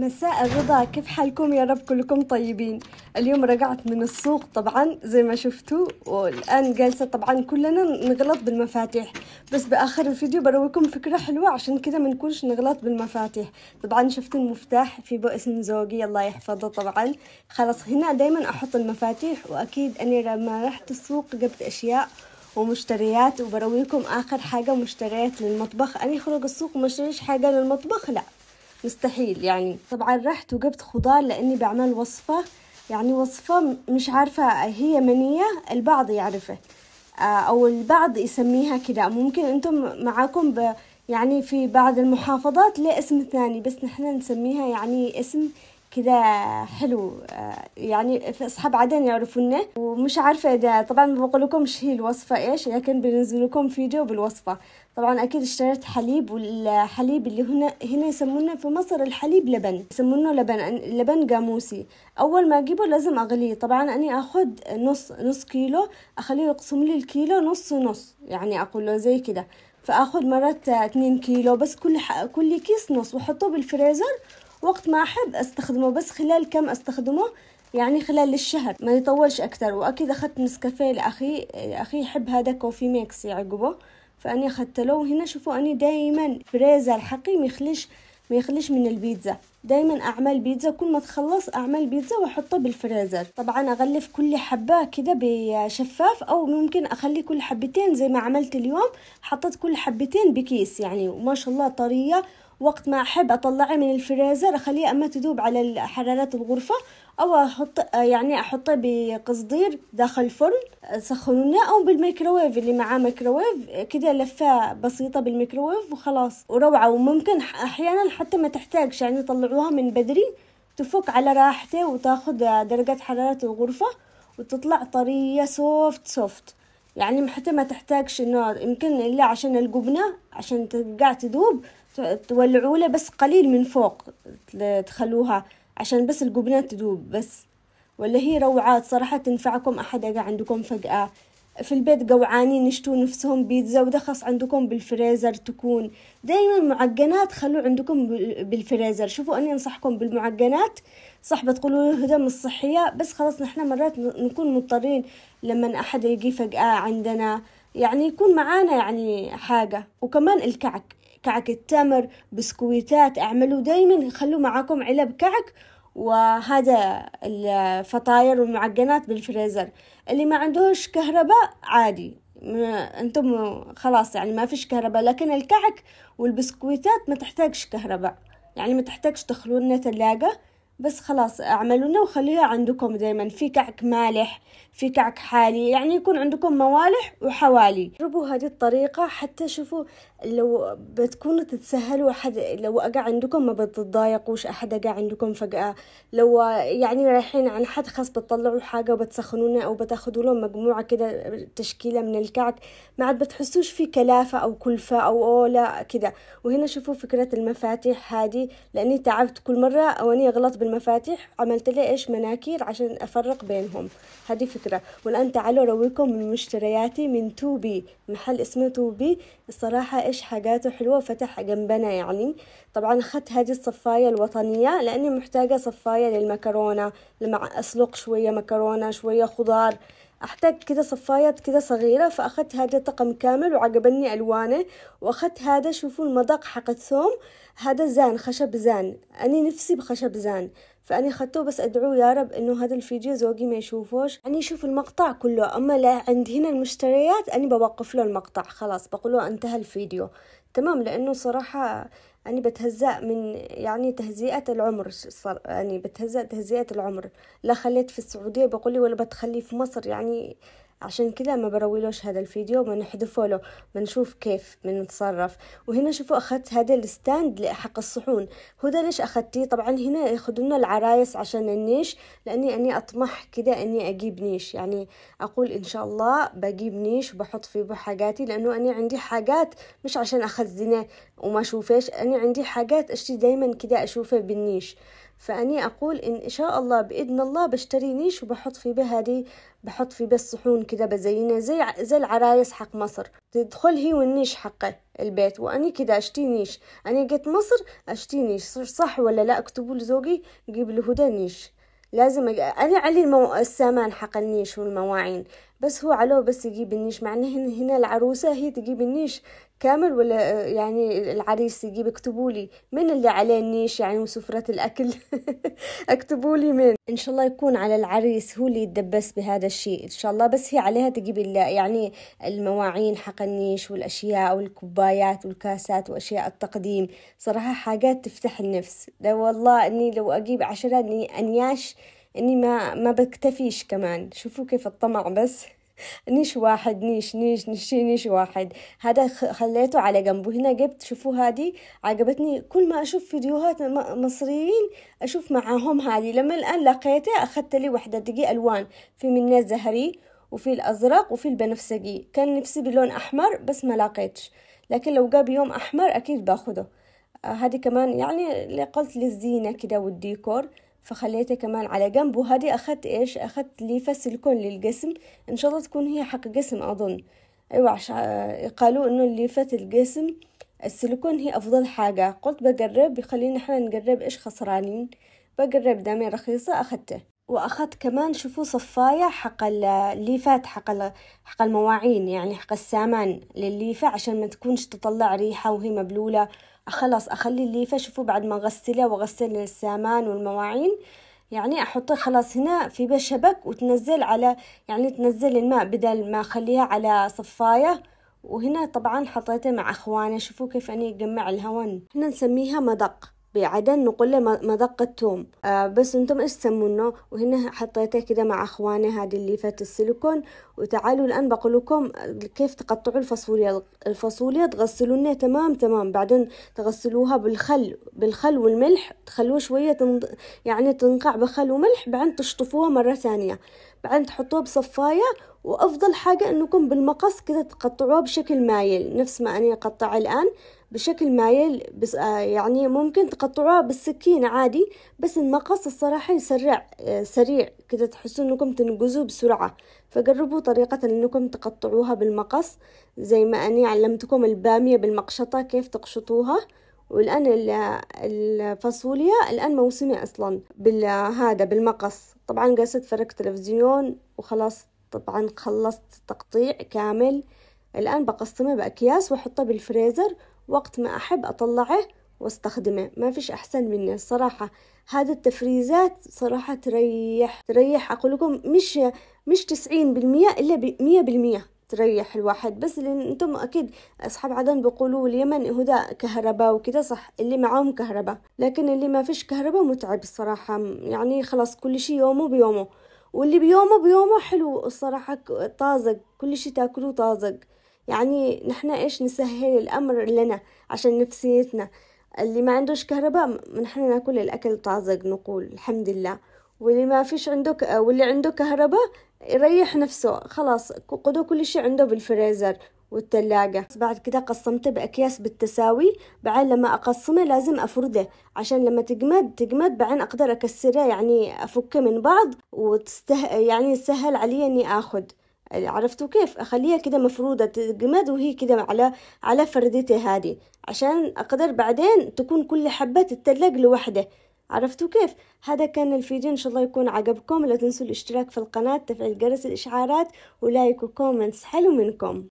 مساء الرضا كيف حالكم يا رب كلكم طيبين اليوم رجعت من السوق طبعا زي ما شفتوا والان جالسه طبعا كلنا نغلط بالمفاتيح بس باخر الفيديو برويكم فكره حلوه عشان كده ما نكونش نغلط بالمفاتيح طبعا شفت المفتاح في بؤس من زوجي الله يحفظه طبعا خلاص هنا دايما احط المفاتيح واكيد اني لما رحت السوق جبت اشياء ومشتريات وبرويكم اخر حاجه مشتريات للمطبخ اني خروج السوق ومشتريش حاجه للمطبخ لا مستحيل يعني طبعا رحت وجبت خضار لاني بعمل وصفه يعني وصفه مش عارفه هي منيه البعض يعرفه آه، او البعض يسميها كده ممكن انتم معاكم ب يعني في بعض المحافظات ليه اسم ثاني بس نحن نسميها يعني اسم كذا حلو آه، يعني اصحاب عدن يعرفونه ومش عارفه اذا طبعا بقول لكم هي الوصفه ايش لكن بنزل لكم فيديو بالوصفه طبعا اكيد اشتريت حليب والحليب اللي هنا هنا يسمونه في مصر الحليب لبن يسمونه لبن لبن قاموسي اول ما اجيبه لازم اغليه طبعا اني اخذ نص نص كيلو اخليه يقسم لي الكيلو نص نص يعني اقول له زي كده فاخذ مرات اثنين كيلو بس كل كل كيس نص واحطه بالفريزر وقت ما أحب أستخدمه بس خلال كم أستخدمه يعني خلال الشهر ما يطولش أكتر وأكيد أخذت نسكافيه لأخي أخي يحب هذا كوفي ميكس يعقبه فأني أخذت له وهنا شوفوا أني دايما فريزر الحقي ما يخليش ما يخليش من البيتزا دايما اعمل بيتزا كل ما تخلص اعمل بيتزا واحطها بالفريزر طبعا اغلف كل حبه كده بشفاف او ممكن اخلي كل حبتين زي ما عملت اليوم حطيت كل حبتين بكيس يعني وما شاء الله طريه وقت ما أحب أطلعه من الفريزر أخليه أما تذوب على حرارة الغرفة أو أحط يعني أحطه بقصدير داخل الفرن سخنونه أو بالميكروويف اللي معاه ميكروويف كده لفة بسيطة بالميكروويف وخلاص وروعة وممكن أحيانا حتى ما تحتاجش يعني طلعوها من بدري تفك على راحته وتاخد درجة حرارة الغرفة وتطلع طرية سوفت سوفت يعني حتى ما تحتاجش انه يمكن الا عشان الجبنة عشان ترجع تذوب تولعوا له بس قليل من فوق تخلوها عشان بس القبنات تذوب بس ولا هي روعات صراحة تنفعكم أحد أقع عندكم فجأة في البيت قوعانين يشتوا نفسهم بيتزا ودخص عندكم بالفريزر تكون دايما معجنات خلو عندكم بالفريزر شوفوا أني أنصحكم بالمعجنات صح بتقولوا له هدم الصحية بس خلاص نحن مرات نكون مضطرين لما أحد يجي فجأة عندنا يعني يكون معانا يعني حاجة وكمان الكعك كعك التمر بسكويتات اعملوا دايما خلوا معاكم علب كعك وهذا الفطاير والمعجنات بالفريزر اللي ما عندوش كهرباء عادي انتم خلاص يعني ما فيش كهرباء لكن الكعك والبسكويتات ما تحتاجش كهرباء يعني ما تحتاجش تخلونا لنا ثلاجه بس خلاص اعملونا وخليها عندكم دايما في كعك مالح في كعك حالي يعني يكون عندكم موالح وحوالي جربوا هذه الطريقة حتى شوفوا لو بتكونوا تتسهلوا أحد لو أقع عندكم ما بتضايقوش أحد أقع عندكم فجأة لو يعني رايحين عن حد خاص بتطلعوا حاجة وبتسخنونا أو بتاخدوا لهم مجموعة كده تشكيلة من الكعك ما عاد بتحسوش في كلافة أو كلفة أو أو لا كده وهنا شوفوا فكرة المفاتيح هذه لأني تعبت كل مرة أو أني أغلط بالمفاتيح عملت لي إيش مناكير عشان أفرق بينهم هذه فكرة والآن تعالوا أرويكم من مشترياتي من توبي محل اسمه توبي الصراحة ايش حاجاته حلوه وفتح جنبنا يعني طبعا اخذت هذه الصفايه الوطنيه لاني محتاجه صفايه للمكرونه لما اسلق شويه مكرونه شويه خضار احتاج كده صفايات كده صغيره فاخذت هذا طقم كامل وعجبني الوانه واخذت هذا شوفوا المذاق حق الثوم هذا زان خشب زان اني نفسي بخشب زان فأنا خدته بس أدعو يا رب إنه هذا الفيديو زوجي ما يشوفوش يعني يشوف المقطع كله أما لا عند هنا المشتريات أنا بوقف له المقطع خلاص بقول له انتهى الفيديو تمام لأنه صراحة أنا بتهزأ من يعني تهزئة العمر صار يعني بتهزأ تهزئة العمر لا خليت في السعودية بقولي ولا بتخليه في مصر يعني عشان كذا ما برويلوش هذا الفيديو بنحذفه له بنشوف كيف بنتصرف وهنا شوفوا اخذت هذا الستاند حق الصحون هو ده ليش اخذتيه طبعا هنا ياخذوا لنا العرايس عشان النيش لاني اني اطمح كده اني اجيب نيش يعني اقول ان شاء الله بجيب نيش وبحط فيه حاجاتي لانه اني عندي حاجات مش عشان اخزنه وما اشوفهش انا عندي حاجات اشتي دايما كده اشوفها بالنيش فأني أقول إن شاء الله بإذن الله بشتري نيش وبحط في به هذه بحط في بس صحون كده بزينها زي زي العرايس حق مصر تدخل هي والنيش حقه البيت وأني كده أشتي نيش أنا جيت مصر أشتي نيش صح ولا لا أكتبوا لزوجي جيب له هدى نيش لازم أج... أنا علي المو... السامان حق النيش والمواعين بس هو علو بس يجيب النيش مع إن هنا العروسة هي تجيب النيش كامل ولا آه، يعني العريس يجيب اكتبوا لي من اللي عليه النيش يعني وسفرة الأكل اكتبوا لي من إن شاء الله يكون على العريس هو اللي يتدبس بهذا الشيء إن شاء الله بس هي عليها تجيب يعني المواعين حق النيش والأشياء والكوبايات والكاسات وأشياء التقديم صراحة حاجات تفتح النفس لا والله إني لو أجيب عشرة أنياش إني ما ما بكتفيش كمان شوفوا كيف الطمع بس نيش واحد نيش نيش نشي نيش واحد هذا خليته على جنبه هنا جبت شوفوا هذه عجبتني كل ما أشوف فيديوهات مصريين أشوف معاهم هذه لما الآن لقيتها أخذت لي وحدة دقي ألوان في منها زهري وفي الأزرق وفي البنفسجي كان نفسي بلون أحمر بس ما لقيتش لكن لو جاب يوم أحمر أكيد باخده آه، هذه كمان يعني اللي قلت للزينة كده والديكور فخليته كمان على جنب وهذه أخذت إيش أخذت لي فصل للجسم للقسم إن شاء الله تكون هي حق قسم أظن أيوة عشان قالوا إنه فات القسم السيليكون هي أفضل حاجة قلت بقرب يخلينا إحنا نقرب إيش خسرانين بقرب دامي رخيصة أخذته وأخذت كمان شوفوا صفاية حق الليفات حق حق المواعين يعني حق السامان للليفة عشان ما تكونش تطلع ريحة وهي مبلولة خلاص اخلي الليفه شوفوا بعد ما اغسله واغسل السامان والمواعين يعني احطه خلاص هنا في شبك وتنزل على يعني تنزل الماء بدل ما اخليها على صفايه وهنا طبعا حطيته مع اخوانه شوفوا كيف اني اجمع الهون هنا نسميها مدق بعدن له مذقة توم آه بس انتم ايش تسمونه وهنا حطيته كده مع اخواني هذه اللي فات السيليكون وتعالوا الان بقول لكم كيف تقطعوا الفاصوليا الفاصوليا تغسلونها تمام تمام بعدين تغسلوها بالخل بالخل والملح تخلوها شوية تنض... يعني تنقع بخل وملح بعدين تشطفوها مرة ثانية بعدين تحطوها بصفاية وأفضل حاجة أنكم بالمقص كده تقطعوها بشكل مايل نفس ما أنا أقطع الآن بشكل مايل بس آه، يعني ممكن تقطعوها بالسكين عادي بس المقص الصراحة يسرع آه، سريع كده تحسون انكم تنقزوا بسرعة فجربوا طريقة انكم تقطعوها بالمقص زي ما اني علمتكم البامية بالمقشطة كيف تقشطوها والان الفاصوليا الان موسمي اصلا بالهذا بالمقص طبعا قاست فرق تلفزيون وخلاص طبعا خلصت تقطيع كامل الان بقسمه باكياس واحطه بالفريزر وقت ما أحب أطلعه واستخدمه ما فيش أحسن منه الصراحة هذا التفريزات صراحة تريح تريح أقولكم مش مش تسعين بالمية إلا مية بالمية تريح الواحد بس لأن أنتم أكيد أصحاب عدن بيقولوا اليمن هدا كهرباء وكده صح اللي معاهم كهرباء لكن اللي ما فيش كهرباء متعب الصراحة يعني خلاص كل شي يومه بيومه واللي بيومه بيومه حلو الصراحة طازج كل شي تاكله طازج يعني نحن إيش نسهل الأمر لنا عشان نفسيتنا اللي ما عندوش كهرباء نحن ناكل الأكل طازج نقول الحمد لله واللي ما فيش عنده واللي عنده كهرباء يريح نفسه خلاص قدو كل شيء عنده بالفريزر والتلاجة بعد كده قسمته بأكياس بالتساوي بعد لما أقسمه لازم أفرده عشان لما تجمد تجمد بعدين أقدر أكسره يعني أفكه من بعض وتسته يعني سهل علي إني آخد عرفتوا كيف اخليها كده مفروده تجمد وهي كده على على فردتها هذه عشان اقدر بعدين تكون كل حبه تتلج لوحده عرفتوا كيف هذا كان الفيديو ان شاء الله يكون عجبكم لا تنسوا الاشتراك في القناه تفعيل جرس الاشعارات ولايك وكومنتس حلو منكم